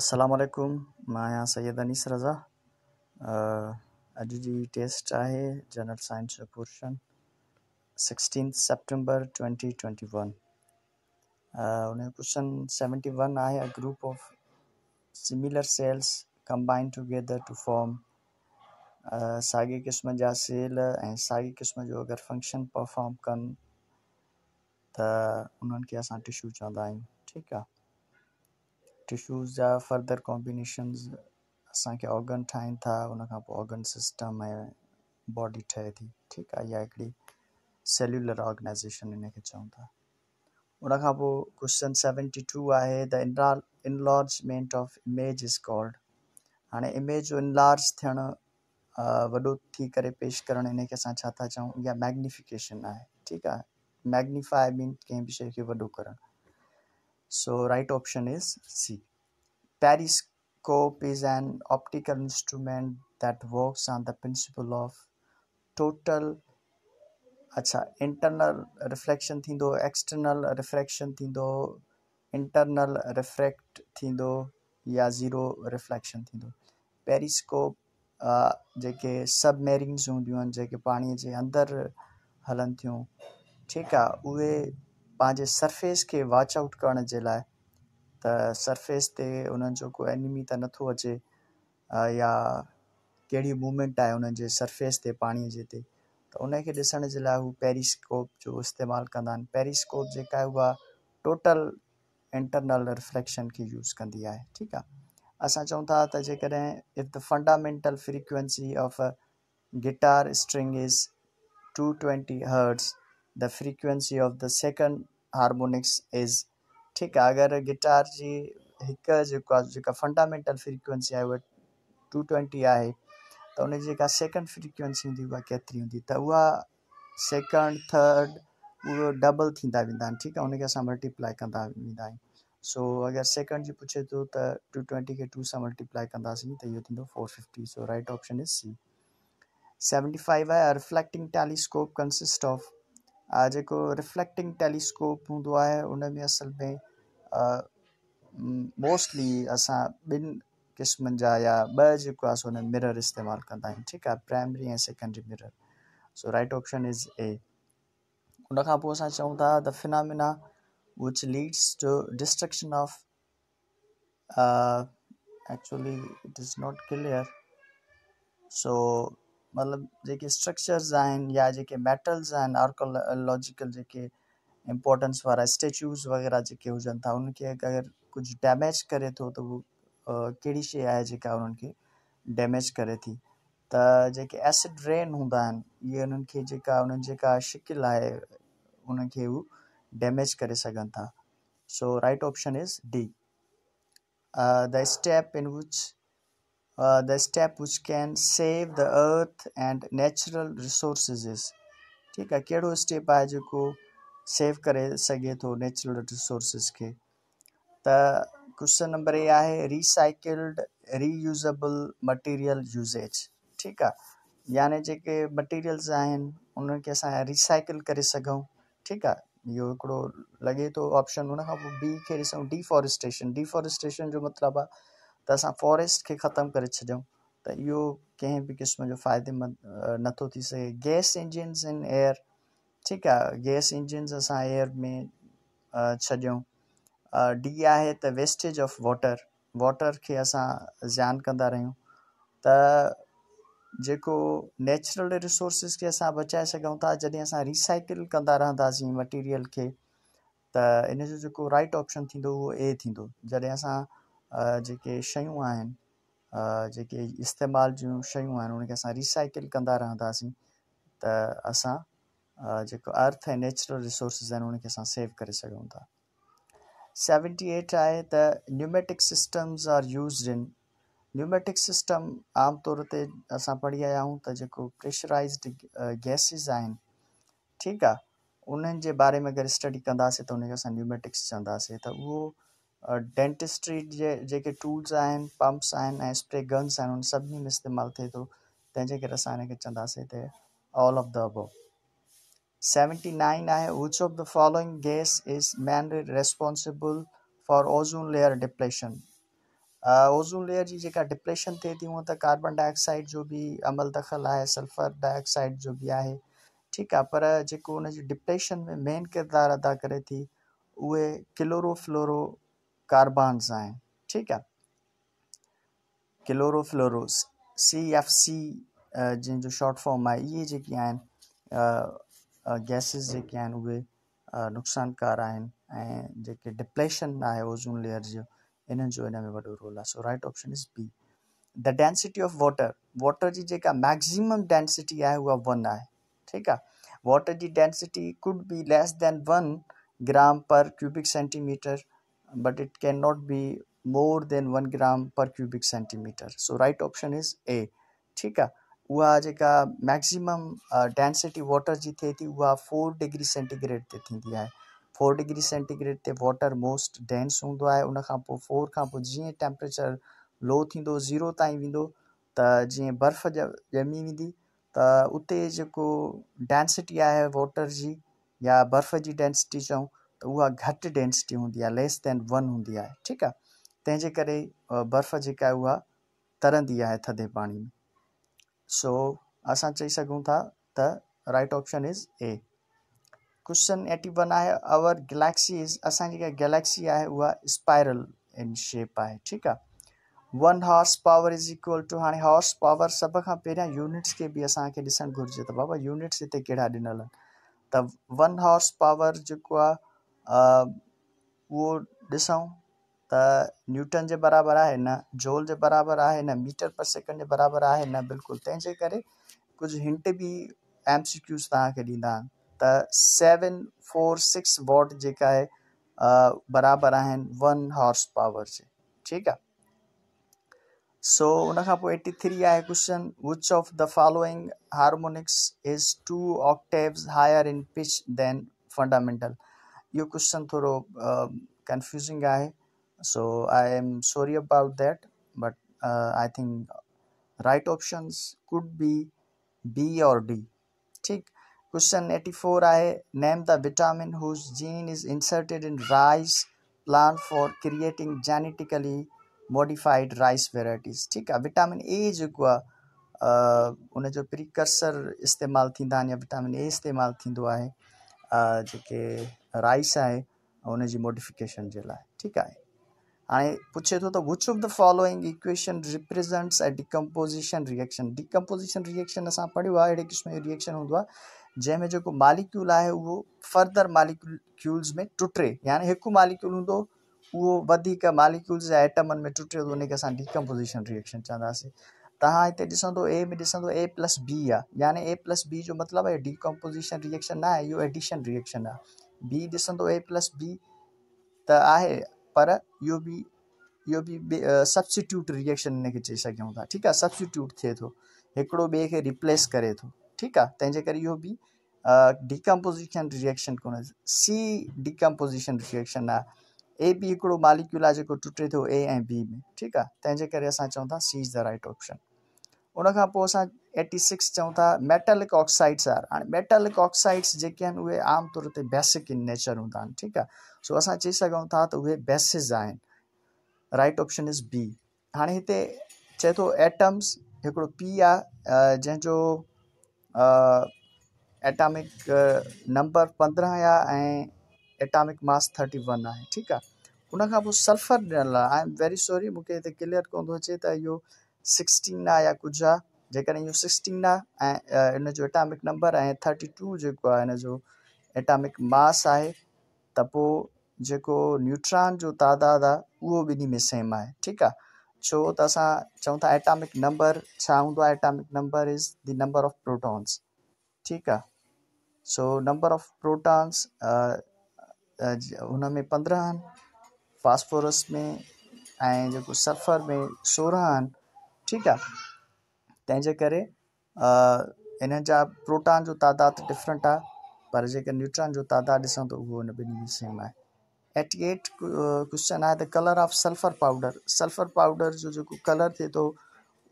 असलकुम मैं आहियां सैयद अनीस रज़ा अज की टेस्ट है जनरल साइंस जो portion sixteen September twenty twenty one उन्हें जो क्वेश्चन सेवेंटी वन आहे a group of similar cells combine together to form सागे क़िस्म जा सेल सागे क़िस्म जो अगर फंक्शन परफॉर्म कन तो उन्हनि खे असां टिशू चवंदा ठीक है टिशूज़ जा फर्दर कॉम्बिनेशन्स असांखे ऑर्गन ठाहिनि था उन पोइ ऑर्गन सिस्टम ऐं बॉडी ठहे थी ठीकु आहे इहा हिकिड़ी सेल्युलर ऑर्गनाइजेशन हिन चऊं था पोइ क्वेश्चन सेवनटी टू आहे the enlarge of image is called हाणे इमेज जो इनलार्ज थियणु वॾो थी करे पेश करणु हिन असां छा था चऊं इहा मैग्निफिकेशन आहे ठीकु आहे मैग्निफाई मीन कंहिं बि शइ खे वॾो करणु So right option is C. Periscope is an optical instrument that works on the principle of total अच्छा इंटरनल रिफ्लेक्शन थींदो एक्सटर्नल रिफ्रैक्शन थींदो इंटरनल रिफ्रैक्ट थींदो या ज़ीरो रिफ्लेक्शन थींदो पेरिस्कोप जेके सबमेरिन्स हूंदियूं आहिनि जेके पाणीअ जे अंदरि हलनि थियूं ठीकु आहे उहे पंहिंजे सरफेस खे वॉच आउट करण जे लाइ त सरफेस ते को एनिमी तो नो अचे या कड़ी मूवमेंट आहे उन्हनि जे सरफेस ते पाणीअ ते त उन खे पेरिस्कोप जो इस्तेमाल कंदा आहिनि पेरिस्कोप जेका टोटल इंटरनल रिफ्लेक्शन के यूज़ कंदी है ठीकु आहे असां चऊं था त if the fundamental frequency of guitar string is two twenty hertz the frequency of the second harmonics is ठीक है अगर गिटार जी हिक जो फंडामेंटल फ्रीक्वेंसी है वह टू ट्वेंटी है त उन जी जेका सेकंड फ्रीक्वेंसी हूंदी उहा केतिरी हूंदी त उहा सेकंड थर्ड उहो डबल थींदा वेंदा आहिनि ठीकु आहे उनखे मल्टीप्लाई कंदा वेंदा सो अगर सेकंड जी पुछे तो टू तो ट्वेंटी के टू से मल्टीप्लाई कंदासीं त इहो four fifty so right option is C seventy five आहे रिफ्लेक्टिंग टेलीस्कोप कंसिस्ट ऑफ जो रिफ्लेक्टिंग टेलीस्कोप हों में असल में मोस्टली असां ॿिनि क़िस्मनि जा मिरर इस्तेमाल कंदा आहिनि ठीकु प्राइमरी ऐं secondary mirror so right option is A उन खां पोइ था the phenomena which leads to destruction of actually it is not clear so मतलब जेके स्ट्रक्चर्स आहिनि या जेके मेटल्स आहिनि आर्कोलॉजिकल जेके इंपॉर्टेंस वारा स्टेचूस वग़ैरह जेके हुजनि था उन्हनि खे अगरि कुझु डैमेज करे थो तो, त उहो कहिड़ी शइ आहे जेका उन्हनि खे डैमेज करे थी त जेके एसिड रेन हूंदा आहिनि इहे उन्हनि खे जेका उन्हनि जेका शिकिल आहे उनखे हू डैमेज करे सघनि था so right option is D the step in which the uh, the step which can save the earth and natural resources is ठीक है कड़ो स्टेप आहे जो सेव करे सके तो नेचुरल रिसोर्सिस के त क्वेश्चन नंबर ए है रिसाइकल्ड रीयूज़ेबल मटेरियल यूज़ेज ठीक है याने जेके मटेरियल्स आहिनि उन्हनि अस असां रिसाइकिल करे सघूं ठीकु आहे इहो हिकिड़ो लॻे ऑप्शन उन बी के डिफॉरेस्टेशन डिफॉरेस्टेशन जो मतलब आ त असां फॉरेस्ट खे ख़तमु करे छॾियूं त इहो कंहिं बि क़िस्म जो फ़ाइदेमंद नथो थी सघे गैस इंजन्स इन एयर ठीकु आहे गैस इंजन्स असां एयर में छॾियऊं डी आहे त वेस्टेज ऑफ वॉटर वॉटर खे असां ज़्यानु कंदा रहियूं त जेको नेचुरल रिसोर्सिस खे असां बचाए सघूं था जॾहिं असां रीसाइकिल कंदा रहंदासीं मटिरियल खे त इन जो जेको राइट ऑप्शन थींदो उहो ए थींदो जॾहिं असां जेके शयूं आहिनि जेके इस्तेमाल जूं शयूं आहिनि उनखे असां रीसाइकिल कंदा रहंदासीं त असां जेको अर्थ ऐं नेचुरल रिसोर्सिस आहिनि उनखे असां सेव करे सघूं था सेवनटी एट आहे त pneumatic systems are used in pneumatic system आमतौर ते असां पढ़ी आया आहियूं त जेको प्रेशराइज़्ड गैसिस आहिनि ठीकु आहे उन्हनि जे बारे में अगरि स्टडी कंदासीं त उनखे असां न्यूमेटिक्स चवंदासीं त उहो डेंटिस्ट्री जेके टूल्स आहिनि पंप्स आहिनि ऐं स्प्रे गन्स आहिनि उन सभिनी में इस्तेमालु थिए थो तंहिंजे करे असां हिन चवंदासीं त all of the above seventy nine आहे which of the following gas is main responsible for ozone layer depletion ozone layer जी जेका डिप्लेशन थिए थी हूअं त कार्बन डाइऑक्साइड जो बि अमल दख़ल आहे सल्फर डाइऑक्साइड जो बि आहे ठीकु आहे पर जेको उन डिप्रेशन डिप्लेशन में मेन किरदारु अदा करे थी उहे क्लोरोफ्लोरो कार्बन्स हैं ठीक है क्लोरोफ्लोरोस सी एफ सी जिन जो शॉर्ट फॉर्म है ये जेके आहिनि गैसेस जेके आहिनि उहे नुक़सानकार आहिनि जो कि डिप्लेशन है ओज़ोन लेयर जो इन जो इन में बड़ा रोल है so right option is B the density of water water जी जेका मैक्सिमम डेंसिटी आए हुआ वन है ठीक है वाटर जी density could be less than one gram per cubic centimeter but it cannot be more than one gram per cubic centimeter. So right option is A. ठीक है वह का मैक्सिमम डेंसिटी वाटर जी थे थी वह फोर डिग्री सेंटीग्रेड ते थींदी आहे फोर डिग्री सेंटीग्रेड ते वाटर मोस्ट डेंस दो आए उन खां पोइ फोर खां पोइ जीअं टेम्परेचर लो थींदो ज़ीरो ताईं वेंदो ता जी बर्फ़ ॼमी वेंदी त उते जेको डेंसिटी आहे वाटर जी या बर्फ़ जी डेंसिटी चऊं तो वह घट डेंसिटी होंगी लेस दैन वन हूंदी ठीक है आहे कर बर्फ़ जेका आहे तरंदी है थदे पानी में सो अस ची सकूँ था त right option is A question eighty one है अवर गैलेक्सी इज़ अस गैलेक्सी है वह स्पायरल इन शेप है ठीक है one horse power is equal to हाँ हॉर्स पावर सब का पहिरियां यूनिट्स के भी असांखे घुर्ज बाबा यूनिट्स इतने कड़ा दिनल त वन हॉर्स पावर जो है वो ॾिसूं त न्यूटन जे बराबरि है न जोल जे बराबर है न मीटर पर सेकंड जे है आहे न बिल्कुल तंहिंजे करे कुछ हिंट भी एम सी क्यूज़ तव्हांखे ॾींदा त फोर सिक्स वॉट जेका बराबर बराबरि वन हॉर्स पावर से ठीक है सो उन एटी थ्री है question which of the following harmonics is two octaves higher in pitch than fundamental यो क्वेश्चन थोड़ो कंफ्यूजिंग आए so I am sorry about that but I think right options could be B और D ठीक question four आए name the vitamin whose gene is inserted in rice plant for creating genetically modified rice varieties ठीक आहे vitamin A जेको आहे उनजो precursor इस्तेमालु थींदा आहिनि या विटामिन ए इस्तेमालु थींदो आहे जेके राइस है ऐं उन जी मोडिफिकेशन जे लाइ ठीकु आहे पुछे तो which which of the following equation represents a decomposition reaction decomposition reaction अस पढ़ो अड़े क़िस्म जो रिएक्शन होंगे जैमें जो मालिक्यूल है वो फर्दर मालिक्यूल्स में टुटे यानी एक मालिक्यूल हों तो वो मालिक्यूल्स या में टुटे तो उनके असर डिकम्पोज़िशन रिएक्शन चाहे तव्हां इतने ॾिसंदो ए में ॾिसंदो ए प्लस बी आ यानी ए प्लस बी जो मतलब है डिकम्पोज़िशन रिएक्शन ना है यो एडिशन रिएक्शन है बी ॾिसंदो ए प्लस बी त आहे पर यो भी यो बि सब्सिट्यूट रिएक्शन हिनखे चई सघूं था ठीक है सब्सिट्यूट थे तो हिकिड़ो बे के रिप्लेस करे तो ठीक है तंहिंजे कर यो बि डिकम्पोज़िशन रिएक्शन को सी डिकम्पोज़िशन रिएक्शन आ ए बी हिकिड़ो मालिक्यूल आहे जेको टुटे तो ए बी में ठीक है तंहिंजे कर असां था C is the right option उन पोइ એટી સિક્સ ચૌથા મેટાલિક ऑक्साइड्स आर आणि मेटालिक ऑक्साइड्स जेके आहिनि तौर आमतौर बेसिक इन नेचर हूंदा ठीक है सो असां चई सघूं था त उहे bases right option is B हाँ हिते चए थो एटम्स हिकिड़ो पी आहे जंहिंजो एटामिक नंबर पंद्रह आहे ऐं मास थर्टी वन है ठीक आहे उनखां सल्फर ॾिनल आई एम वेरी सॉरी मूंखे क्लियर को थो अचे त इहो सिक्सटीन आ या कुझु आहे जैसे इहो सिक्सटीन इन जो एटामिक नंबर ए थर्टी टू जो इन जो एटामिक मास है तो जो न्यूट्रॉन जो तादाद आ उहो में सेम है ठीक है छो तो अस चऊं एटॉमिक नंबर छा atomic number is the number of protons ठीक है सो नंबर ऑफ प्रोटॉन्स उनमें में पंद्रहं फास्फोरस में ऐं सल्फर में सोरह ठीक है तेज कर इन प्रोटान जो तादाद डिफरेंट आ पर न्यूट्रॉन जो तादाद ॾिसूं तो उहो हुन ॿिन्हिनि में सेम है एटी एट क्वेश्चन है colour of sulphur powder sulphur powder जो जो कलर थे तो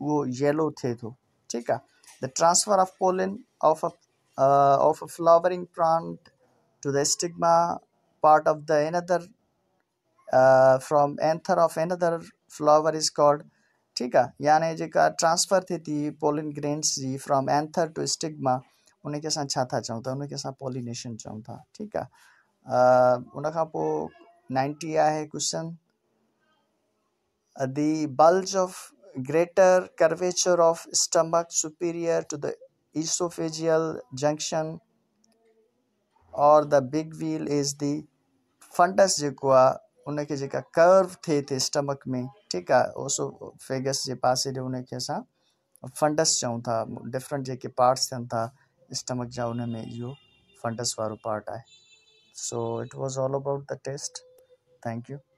वो येलो थे तो ठीक है the transfer of pollen of a of a flowering plant to the stigma part of the another from anther of another flower is called ठीक है यानी जी ट्रांसफर थे थी पोलिन ग्रेन्स जी फ्रॉम एंथर टू स्टिग्मा उन साथ असां था उनके साथ पोलिनेशन चाहूँ पॉलिनेशन था ठीक है उन नाइंटी है question the bulge of greater curvature of stomach superior to the oesophageal junction और the big wheel is the fundus जो उनके जेका कर्व थे थे स्टमक में ठीक है ओसो फेगस जे पासे जो उनके अस फंडस चऊं था डिफरेंट जेके पार्ट्स थन था स्टमक जा उन में इहो फंडस वारो पार्ट है so it was all about the test thank you